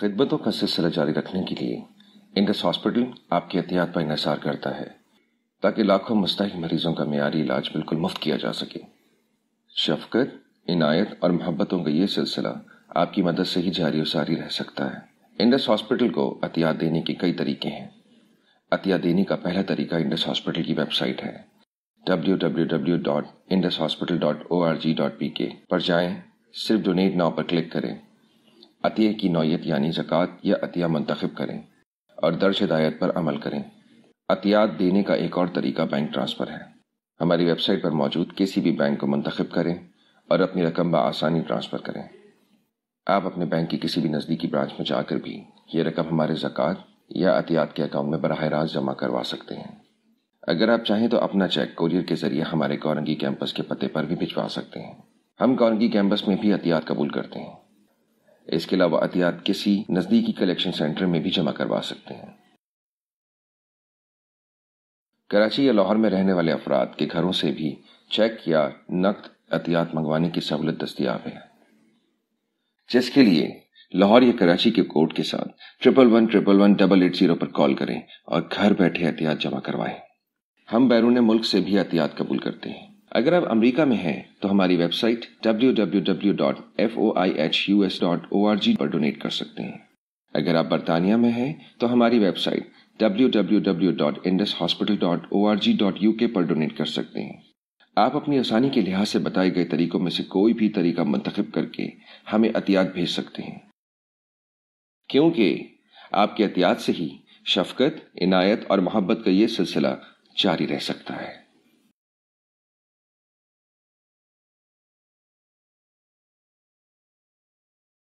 खिदमतों का सिलसिला जारी रखने के लिए इंडस हॉस्पिटल आपकी एहतियात पर इसार करता है ताकि लाखों मुस्तक मरीजों का मीरी इलाज बिल्कुल मुफ्त किया जा सके शफकत इनायत और मोहब्बतों का ये सिलसिला आपकी मदद से ही जारी और सारी रह सकता है इंडस हॉस्पिटल को अतियात देने के कई तरीके हैं अतिया देने का पहला तरीका इंडस हॉस्पिटल की वेबसाइट है डब्ल्यू पर जाएं सिर्फ डोनेट नाव पर क्लिक करें अतिय की नौयत यानी जक़ात या अतिया मंतखब करें और दर्ज हिदायत पर अमल करें अतियात देने का एक और तरीका बैंक ट्रांसफ़र है हमारी वेबसाइट पर मौजूद किसी भी बैंक को मंतखब करें और अपनी रकम बसानी ट्रांसफ़र करें आप अपने बैंक की किसी भी नज़दीकी ब्रांच में जाकर भी ये रकम हमारे जक़ात या अतियात के अकाउंट में बरह रास्त जमा करवा सकते हैं अगर आप चाहें तो अपना चेक कोरियर के ज़रिए हमारे कौरंगी कैंपस के पते पर भी भिजवा सकते हैं हम कौरंगी कैंपस में भी अतियात कबूल करते हैं इसके अलावा अतियात किसी नजदीकी कलेक्शन सेंटर में भी जमा करवा सकते हैं कराची या लाहौर में रहने वाले अफराद के घरों से भी चेक या नकद अतियात मंगवाने की सहूलत दस्तियाब है जिसके लिए लाहौर या कराची के कोर्ट के साथ triple one triple one double eight zero पर कॉल करें और घर बैठे एहतियात जमा करवाएं हम बैरून मुल्क से भी एहतियात कबूल करते हैं अगर आप अमेरिका में हैं तो हमारी वेबसाइट www.foihus.org पर डोनेट कर सकते हैं अगर आप बर्तानिया में हैं तो हमारी वेबसाइट www.indushospital.org.uk पर डोनेट कर सकते हैं आप अपनी आसानी के लिहाज से बताए गए तरीकों में से कोई भी तरीका मंतखब करके हमें एहतियात भेज सकते हैं क्योंकि आपके एहतियात से ही शफकत इनायत और मोहब्बत का ये सिलसिला जारी रह सकता है